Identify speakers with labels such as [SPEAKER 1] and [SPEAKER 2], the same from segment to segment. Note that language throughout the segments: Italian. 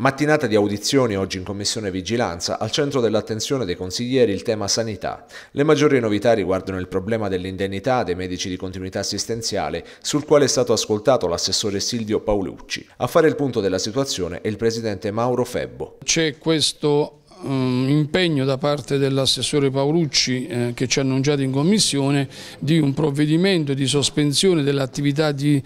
[SPEAKER 1] Mattinata di audizioni oggi in Commissione Vigilanza, al centro dell'attenzione dei consiglieri il tema sanità. Le maggiori novità riguardano il problema dell'indennità dei medici di continuità assistenziale, sul quale è stato ascoltato l'assessore Silvio Paolucci. A fare il punto della situazione è il presidente Mauro Febbo.
[SPEAKER 2] C'è questo um, impegno da parte dell'assessore Paolucci eh, che ci ha annunciato in commissione di un provvedimento di sospensione dell'attività eh,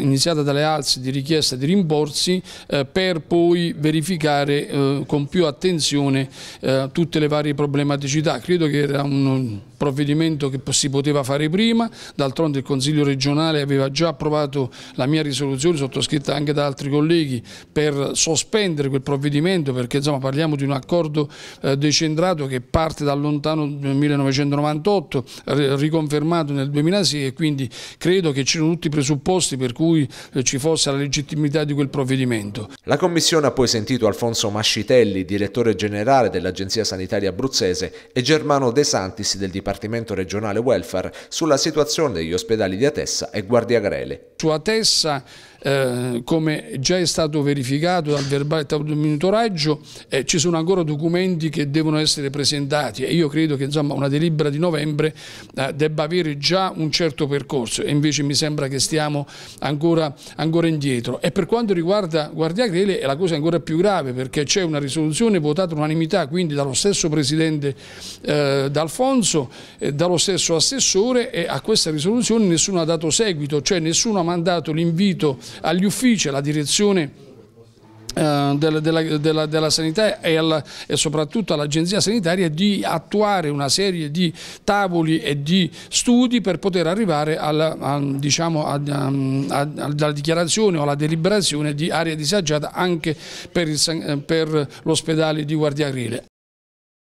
[SPEAKER 2] iniziata dalle alzi di richiesta di rimborsi eh, per poi verificare eh, con più attenzione eh, tutte le varie problematicità. Credo che era un provvedimento che si poteva fare prima, d'altronde il Consiglio regionale aveva già approvato la mia risoluzione sottoscritta anche da altri colleghi per sospendere quel provvedimento perché insomma parliamo di di un accordo eh, decentrato che parte dal lontano 1998, riconfermato nel 2006 e quindi credo che c'erano tutti i presupposti per cui eh, ci fosse la legittimità
[SPEAKER 1] di quel provvedimento. La Commissione ha poi sentito Alfonso Mascitelli, direttore generale dell'Agenzia Sanitaria Abruzzese, e Germano De Santis del Dipartimento Regionale Welfare sulla situazione degli ospedali di Atessa e Guardia Grele.
[SPEAKER 2] Su Atessa, eh, come già è stato verificato dal verbale monitoraggio, eh, ci sono sono ancora documenti che devono essere presentati e io credo che insomma, una delibera di novembre eh, debba avere già un certo percorso e invece mi sembra che stiamo ancora, ancora indietro. E per quanto riguarda Guardia Grele è la cosa ancora più grave perché c'è una risoluzione votata all'unanimità quindi dallo stesso Presidente eh, D'Alfonso, eh, dallo stesso Assessore e a questa risoluzione nessuno ha dato seguito, cioè nessuno ha mandato l'invito agli uffici, alla direzione eh, della, della, della, sanità e, alla, e soprattutto all'agenzia sanitaria di attuare una serie di tavoli e di studi per poter arrivare alla, a, diciamo, a, um, a, alla dichiarazione o alla deliberazione di area disagiata anche per, eh, l'ospedale di Guardia Guardiagrile.